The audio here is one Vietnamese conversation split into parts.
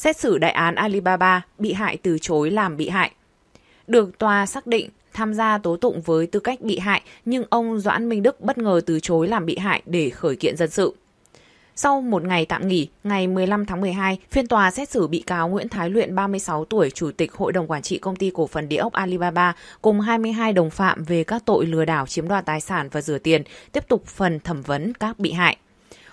xét xử đại án Alibaba, bị hại từ chối làm bị hại. Được tòa xác định tham gia tố tụng với tư cách bị hại, nhưng ông Doãn Minh Đức bất ngờ từ chối làm bị hại để khởi kiện dân sự. Sau một ngày tạm nghỉ, ngày 15 tháng 12, phiên tòa xét xử bị cáo Nguyễn Thái Luyện 36 tuổi, Chủ tịch Hội đồng Quản trị Công ty Cổ phần Địa ốc Alibaba cùng 22 đồng phạm về các tội lừa đảo chiếm đoạt tài sản và rửa tiền, tiếp tục phần thẩm vấn các bị hại.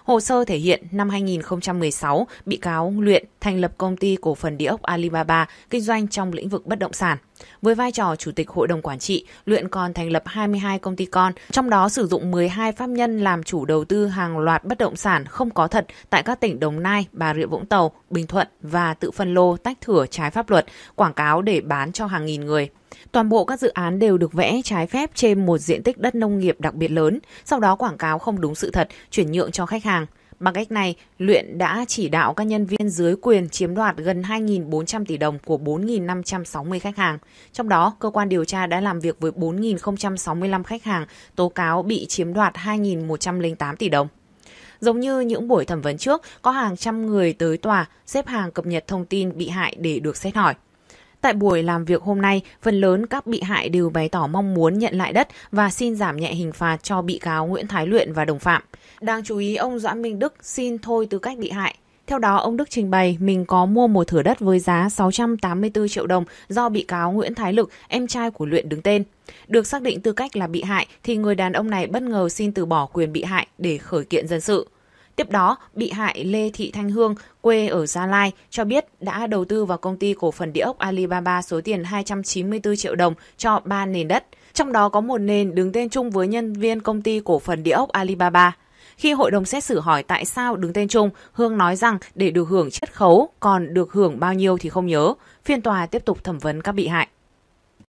Hồ sơ thể hiện năm 2016, bị cáo Luyện thành lập công ty cổ phần địa ốc Alibaba kinh doanh trong lĩnh vực bất động sản. Với vai trò chủ tịch hội đồng quản trị, Luyện còn thành lập 22 công ty con, trong đó sử dụng 12 pháp nhân làm chủ đầu tư hàng loạt bất động sản không có thật tại các tỉnh Đồng Nai, Bà Rịa Vũng Tàu, Bình Thuận và tự phân lô tách thửa trái pháp luật, quảng cáo để bán cho hàng nghìn người. Toàn bộ các dự án đều được vẽ trái phép trên một diện tích đất nông nghiệp đặc biệt lớn, sau đó quảng cáo không đúng sự thật, chuyển nhượng cho khách hàng. Bằng cách này, Luyện đã chỉ đạo các nhân viên dưới quyền chiếm đoạt gần 2.400 tỷ đồng của 4.560 khách hàng. Trong đó, cơ quan điều tra đã làm việc với 4.065 khách hàng tố cáo bị chiếm đoạt 2.108 tỷ đồng. Giống như những buổi thẩm vấn trước, có hàng trăm người tới tòa xếp hàng cập nhật thông tin bị hại để được xét hỏi. Tại buổi làm việc hôm nay, phần lớn các bị hại đều bày tỏ mong muốn nhận lại đất và xin giảm nhẹ hình phạt cho bị cáo Nguyễn Thái Luyện và đồng phạm. Đáng chú ý, ông Doãn Minh Đức xin thôi tư cách bị hại. Theo đó, ông Đức trình bày mình có mua một thửa đất với giá 684 triệu đồng do bị cáo Nguyễn Thái Lực, em trai của Luyện đứng tên. Được xác định tư cách là bị hại thì người đàn ông này bất ngờ xin từ bỏ quyền bị hại để khởi kiện dân sự. Tiếp đó, bị hại Lê Thị Thanh Hương, quê ở Gia Lai, cho biết đã đầu tư vào công ty cổ phần địa ốc Alibaba số tiền 294 triệu đồng cho 3 nền đất, trong đó có một nền đứng tên chung với nhân viên công ty cổ phần địa ốc Alibaba. Khi hội đồng xét xử hỏi tại sao đứng tên chung, Hương nói rằng để được hưởng chiết khấu, còn được hưởng bao nhiêu thì không nhớ. Phiên tòa tiếp tục thẩm vấn các bị hại.